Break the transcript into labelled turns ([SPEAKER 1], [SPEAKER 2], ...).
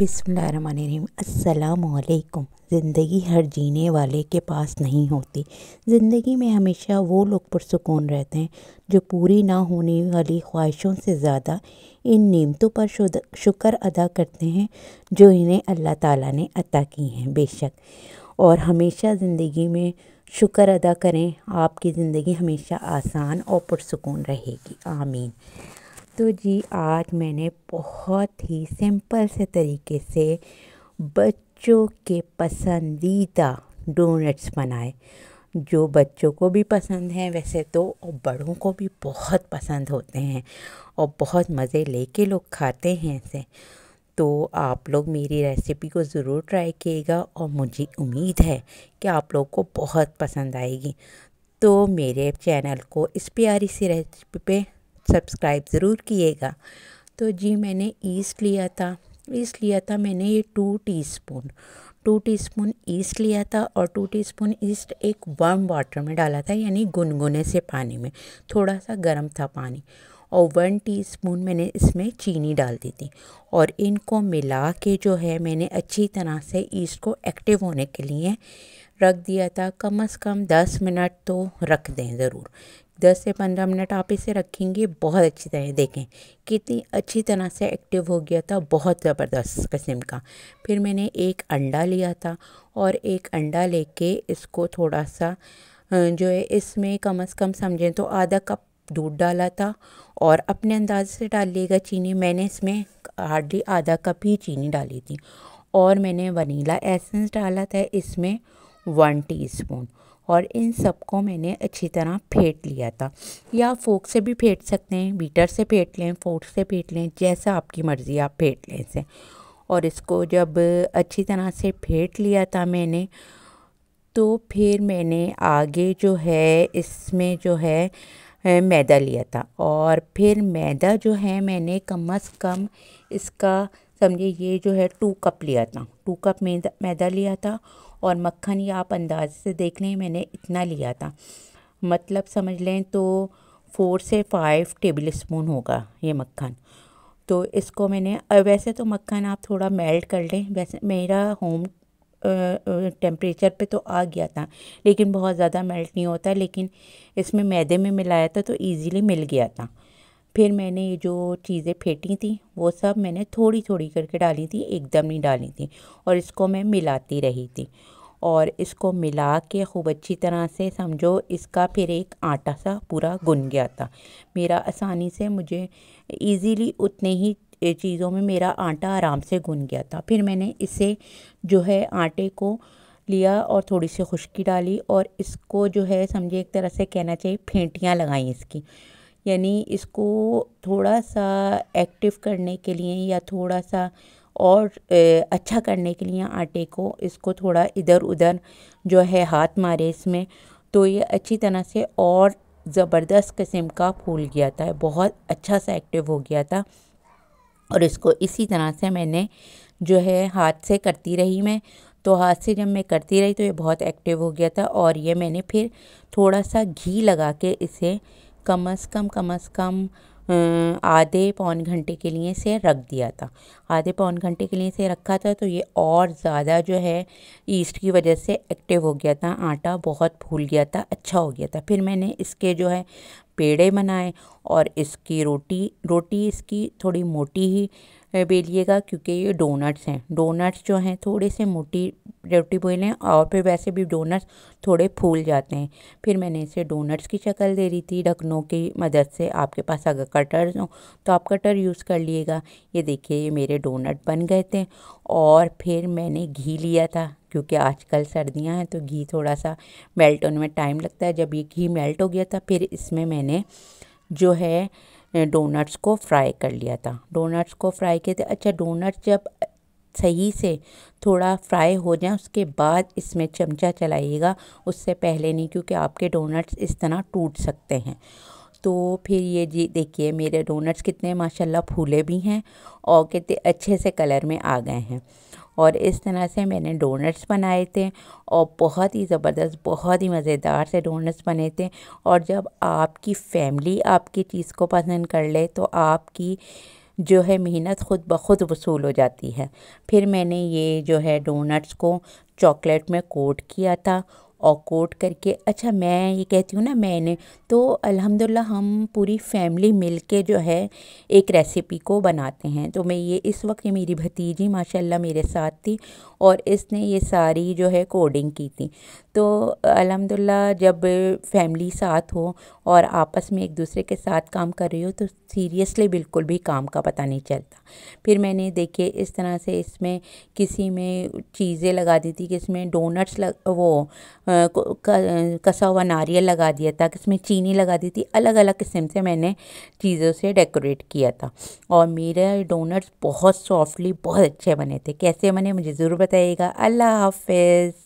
[SPEAKER 1] बिसमीम असलकुम ज़िंदगी हर जीने वाले के पास नहीं होती ज़िंदगी में हमेशा वो लोग पुरसकून रहते हैं जो पूरी ना होने वाली ख्वाहिशों से ज़्यादा इन नियमतों पर शुक्र अदा करते हैं जो इन्हें अल्लाह ताला ने अता की हैं बेशक और हमेशा ज़िंदगी में शुक्र अदा करें आपकी ज़िंदगी हमेशा आसान और पुरसकून रहेगी आमीन तो जी आज मैंने बहुत ही सिंपल से तरीके से बच्चों के पसंदीदा डोनट्स बनाए जो बच्चों को भी पसंद हैं वैसे तो और बड़ों को भी बहुत पसंद होते हैं और बहुत मज़े लेके लोग खाते हैं इसे तो आप लोग मेरी रेसिपी को ज़रूर ट्राई किएगा और मुझे उम्मीद है कि आप लोग को बहुत पसंद आएगी तो मेरे चैनल को इस प्यारी सी रेसिपी पे सब्सक्राइब ज़रूर किएगा तो जी मैंने ईस्ट लिया था ईस्ट लिया था मैंने ये two teaspoon two teaspoon yeast लिया था और टू टीस्पून ईस्ट एक वार्म वाटर में डाला था यानी गुनगुने से पानी में थोड़ा सा गर्म था पानी और वन टीस्पून मैंने इसमें चीनी डाल दी थी और इनको मिला के जो है मैंने अच्छी तरह से ईस्ट को एक्टिव होने के लिए रख दिया था कम अज़ कम दस मिनट तो रख दें ज़रूर दस से पंद्रह मिनट आप इसे रखेंगे बहुत अच्छी तरह देखें कितनी अच्छी तरह से एक्टिव हो गया था बहुत ज़बरदस्त किस्म का फिर मैंने एक अंडा लिया था और एक अंडा लेके इसको थोड़ा सा जो है इसमें कम अज़ कम समझें तो आधा कप दूध डाला था और अपने अंदाज से डालिएगा चीनी मैंने इसमें हार्डली आधा कप ही चीनी डाली थी और मैंने वनीला एसेंस डाला था इसमें वन टीस्पून और इन सबको मैंने अच्छी तरह फेंट लिया था या फोक से भी फेंट सकते हैं बीटर से फेंट लें फोक से फेंट लें जैसा आपकी मर्ज़ी आप फेंट लें इसे और इसको जब अच्छी तरह से फेंट लिया था मैंने तो फिर मैंने आगे जो है इसमें जो है मैदा लिया था और फिर मैदा जो है मैंने कम से कम इसका समझिए ये जो है टू कप लिया था टू कप मैदा मैदा लिया था और मक्खन ये आप अंदाज से देख लें मैंने इतना लिया था मतलब समझ लें तो फोर से फाइव टेबल स्पून होगा ये मक्खन तो इसको मैंने वैसे तो मक्खन आप थोड़ा मेल्ट कर लें वैसे मेरा होम टेम्परेचर पे तो आ गया था लेकिन बहुत ज़्यादा मेल्ट नहीं होता लेकिन इसमें मैदे में मिलाया था तो इजीली मिल गया था फिर मैंने ये जो चीज़ें फेंटी थी वो सब मैंने थोड़ी थोड़ी करके डाली थी एकदम नहीं डाली थी और इसको मैं मिलाती रही थी और इसको मिला के खूब अच्छी तरह से समझो इसका फिर एक आटा सा पूरा गुन गया था मेरा आसानी से मुझे इजीली उतने ही चीज़ों में मेरा आटा आराम से गुन गया था फिर मैंने इसे जो है आटे को लिया और थोड़ी सी खुश्की डाली और इसको जो है समझिए एक तरह से कहना चाहिए फेंटियाँ लगाई इसकी यानी इसको थोड़ा सा एक्टिव करने के लिए या थोड़ा सा और अच्छा करने के लिए आटे को इसको थोड़ा इधर उधर जो है हाथ मारे इसमें तो ये अच्छी तरह से और ज़बरदस्त किस्म का फूल गया था बहुत अच्छा सा एक्टिव हो गया था और इसको इसी तरह से मैंने जो है हाथ से करती रही मैं तो हाथ से जब मैं करती रही तो ये बहुत एक्टिव हो गया था और ये मैंने फिर थोड़ा सा घी लगा के इसे कम अज़ कम कम अज़ कम हम्म, आधे पौन घंटे के लिए इसे रख दिया था आधे पौन घंटे के लिए इसे रखा था तो ये और ज़्यादा जो है ईस्ट की वजह से एक्टिव हो गया था आटा बहुत फूल गया था अच्छा हो गया था फिर मैंने इसके जो है पेड़े बनाए और इसकी रोटी रोटी इसकी थोड़ी मोटी ही बेलिएगा क्योंकि ये डोनट्स हैं डोनट्स जो हैं थोड़े से मोटी रोटी बोलें और फिर वैसे भी डोनट्स थोड़े फूल जाते हैं फिर मैंने इसे डोनट्स की शक्ल दे रही थी ढकनों की मदद से आपके पास अगर कटर हो तो आप कटर यूज़ कर लिएगा ये देखिए ये मेरे डोनट बन गए थे और फिर मैंने घी लिया था क्योंकि आजकल सर्दियां हैं तो घी थोड़ा सा मेल्ट होने में टाइम लगता है जब ये घी मेल्ट हो गया था फिर इसमें मैंने जो है डोनट्स को फ्राई कर लिया था डोनट्स को फ्राई किए थे अच्छा डोनट्स जब सही से थोड़ा फ्राई हो जाए उसके बाद इसमें चमचा चलाइएगा उससे पहले नहीं क्योंकि आपके डोनट्स इस तरह टूट सकते हैं तो फिर ये जी देखिए मेरे डोनट्स कितने माशाल्लाह फूले भी हैं और कितने अच्छे से कलर में आ गए हैं और इस तरह से मैंने डोनट्स बनाए थे और बहुत ही ज़बरदस्त बहुत ही मज़ेदार से डोनट्स बने थे और जब आपकी फैमिली आपकी चीज़ को पसंद कर ले तो आपकी जो है मेहनत ख़ुद ब खुद वसूल हो जाती है फिर मैंने ये जो है डोनट्स को चॉकलेट में कोट किया था और कोट करके अच्छा मैं ये कहती हूँ ना मैंने तो अल्हम्दुलिल्लाह हम पूरी फैमिली मिल के जो है एक रेसिपी को बनाते हैं तो मैं ये इस वक्त ये मेरी भतीजी माशाल्लाह मेरे साथ थी और इसने ये सारी जो है कोडिंग की थी तो अलहमदिल्ला जब फैमिली साथ हो और आपस में एक दूसरे के साथ काम कर रही हो तो सीरियसली बिल्कुल भी काम का पता नहीं चलता फिर मैंने देखे इस तरह से इसमें किसी में चीज़ें लगा दी थी कि इसमें डोनट्स लग वो कसा हुआ नारियल लगा दिया था इसमें चीनी लगा दी थी अलग अलग किस्म से मैंने चीज़ों से डेकोरेट किया था और मेरे डोनट्स बहुत सॉफ्टली बहुत अच्छे बने थे कैसे बने मुझे ज़रूर बताइएगा अल्लाह हाफिज़